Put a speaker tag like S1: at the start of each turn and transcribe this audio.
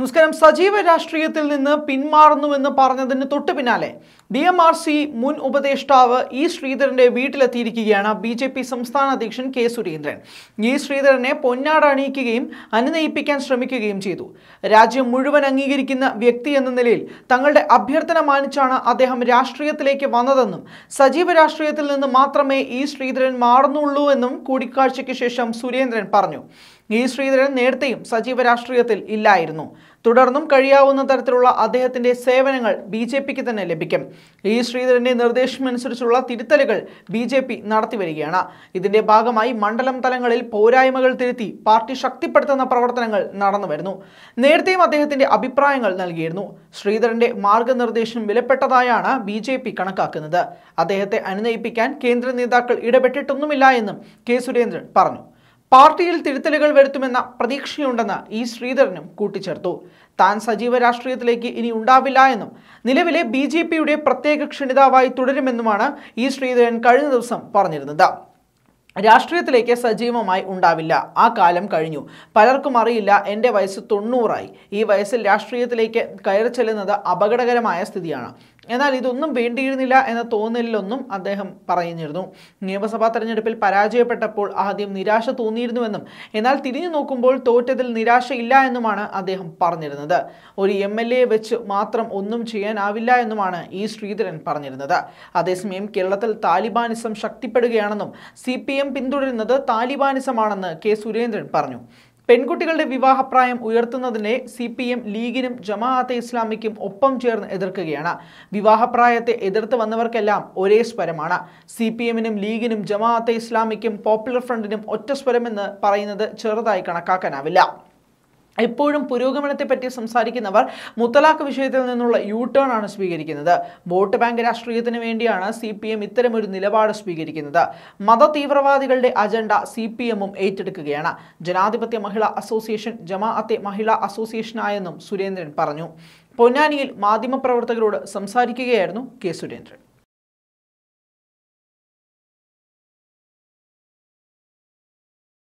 S1: നമസ്കാരം സജീവ രാഷ്ട്രീയത്തിൽ നിന്ന് പിന്മാറുന്നുവെന്ന് പറഞ്ഞതിന് തൊട്ടു പിന്നാലെ ഡി എം ആർ സി മുൻ ഉപദേഷ്ടാവ് ഇ ശ്രീധരന്റെ വീട്ടിലെത്തിയിരിക്കുകയാണ് ബി ജെ പി സംസ്ഥാന അധ്യക്ഷൻ കെ സുരേന്ദ്രൻ ഇ ശ്രീധരനെ പൊന്നാട അണിയിക്കുകയും അനുനയിപ്പിക്കാൻ ശ്രമിക്കുകയും ചെയ്തു രാജ്യം മുഴുവൻ അംഗീകരിക്കുന്ന വ്യക്തി എന്ന നിലയിൽ തങ്ങളുടെ അഭ്യർത്ഥന മാനിച്ചാണ് അദ്ദേഹം രാഷ്ട്രീയത്തിലേക്ക് വന്നതെന്നും സജീവ രാഷ്ട്രീയത്തിൽ നിന്ന് മാത്രമേ ഇ ശ്രീധരൻ മാറുന്നുള്ളൂ എന്നും കൂടിക്കാഴ്ചയ്ക്ക് ശേഷം സുരേന്ദ്രൻ പറഞ്ഞു ഇ ശ്രീധരൻ നേരത്തെയും സജീവ രാഷ്ട്രീയത്തിൽ ഇല്ലായിരുന്നു തുടർന്നും കഴിയാവുന്ന തരത്തിലുള്ള അദ്ദേഹത്തിന്റെ സേവനങ്ങൾ ബി ജെ പിക്ക് തന്നെ ലഭിക്കും ഇ ശ്രീധരന്റെ നിർദ്ദേശമനുസരിച്ചുള്ള തിരുത്തലുകൾ ബി ജെ പി നടത്തിവരികയാണ് ഇതിന്റെ ഭാഗമായി മണ്ഡലം തലങ്ങളിൽ പോരായ്മകൾ തിരുത്തി പാർട്ടി ശക്തിപ്പെടുത്തുന്ന പ്രവർത്തനങ്ങൾ നടന്നു വരുന്നു നേരത്തെയും അദ്ദേഹത്തിന്റെ അഭിപ്രായങ്ങൾ നൽകിയിരുന്നു ശ്രീധരന്റെ മാർഗനിർദ്ദേശം വിലപ്പെട്ടതായാണ് ബി ജെ പി കണക്കാക്കുന്നത് അദ്ദേഹത്തെ അനുനയിപ്പിക്കാൻ കേന്ദ്ര നേതാക്കൾ ഇടപെട്ടിട്ടൊന്നുമില്ല എന്നും കെ സുരേന്ദ്രൻ പറഞ്ഞു പാർട്ടിയിൽ തിരുത്തലുകൾ വരുത്തുമെന്ന പ്രതീക്ഷയുണ്ടെന്ന് ഇ ശ്രീധരനും കൂട്ടിച്ചേർത്തു താൻ സജീവ രാഷ്ട്രീയത്തിലേക്ക് ഇനി ഉണ്ടാവില്ല എന്നും നിലവിലെ ബി ജെ പിയുടെ പ്രത്യേക ക്ഷണിതാവായി തുടരുമെന്നുമാണ് ഇ ശ്രീധരൻ കഴിഞ്ഞ ദിവസം പറഞ്ഞിരുന്നത് രാഷ്ട്രീയത്തിലേക്ക് സജീവമായി ഉണ്ടാവില്ല ആ കാലം കഴിഞ്ഞു പലർക്കും അറിയില്ല എൻ്റെ വയസ്സ് തൊണ്ണൂറായി ഈ വയസ്സിൽ രാഷ്ട്രീയത്തിലേക്ക് കയറി ചെല്ലുന്നത് അപകടകരമായ സ്ഥിതിയാണ് എന്നാൽ ഇതൊന്നും വേണ്ടിയിരുന്നില്ല എന്ന തോന്നലിലൊന്നും അദ്ദേഹം പറയുന്നിരുന്നു നിയമസഭാ തെരഞ്ഞെടുപ്പിൽ പരാജയപ്പെട്ടപ്പോൾ ആദ്യം നിരാശ തോന്നിയിരുന്നുവെന്നും എന്നാൽ തിരിഞ്ഞു നോക്കുമ്പോൾ തോറ്റതിൽ നിരാശയില്ല എന്നുമാണ് അദ്ദേഹം പറഞ്ഞിരുന്നത് ഒരു എം എൽ വെച്ച് മാത്രം ഒന്നും ചെയ്യാനാവില്ല എന്നുമാണ് ഇ ശ്രീധരൻ പറഞ്ഞിരുന്നത് അതേസമയം കേരളത്തിൽ താലിബാനിസം ശക്തിപ്പെടുകയാണെന്നും സി പി എം പിന്തുടരുന്നത് താലിബാനിസമാണെന്ന് കെ സുരേന്ദ്രൻ പറഞ്ഞു പെൺകുട്ടികളുടെ വിവാഹപ്രായം ഉയർത്തുന്നതിനെ സി പി എം ലീഗിനും ജമാഅത്തെ ഇസ്ലാമിക്കും ഒപ്പം ചേർന്ന് എതിർക്കുകയാണ് വിവാഹപ്രായത്തെ എതിർത്ത് വന്നവർക്കെല്ലാം ഒരേ സ്വരമാണ് സി പി എമ്മിനും ലീഗിനും ജമാഅത്തെ ഇസ്ലാമിക്കും പോപ്പുലർ ഫ്രണ്ടിനും ഒറ്റ സ്വരമെന്ന് പറയുന്നത് ചെറുതായി കണക്കാക്കാനാവില്ല എപ്പോഴും പറ്റി സംസാരിക്കുന്നവർ മുത്തലാഖ് വിഷയത്തിൽ നിന്നുള്ള യൂ ടേൺ ആണ് സ്വീകരിക്കുന്നത് വോട്ട് ബാങ്ക് രാഷ്ട്രീയത്തിന് വേണ്ടിയാണ് സി പി എം ഇത്തരമൊരു നിലപാട് സ്വീകരിക്കുന്നത് മത തീവ്രവാദികളുടെ അജണ്ട സി പി എമ്മും ഏറ്റെടുക്കുകയാണ് ജനാധിപത്യ മഹിളാ അസോസിയേഷൻ ജമാഅത്തെ മഹിളാ അസോസിയേഷനായെന്നും സുരേന്ദ്രൻ പറഞ്ഞു പൊന്നാനിയിൽ മാധ്യമപ്രവർത്തകരോട് സംസാരിക്കുകയായിരുന്നു കെ സുരേന്ദ്രൻ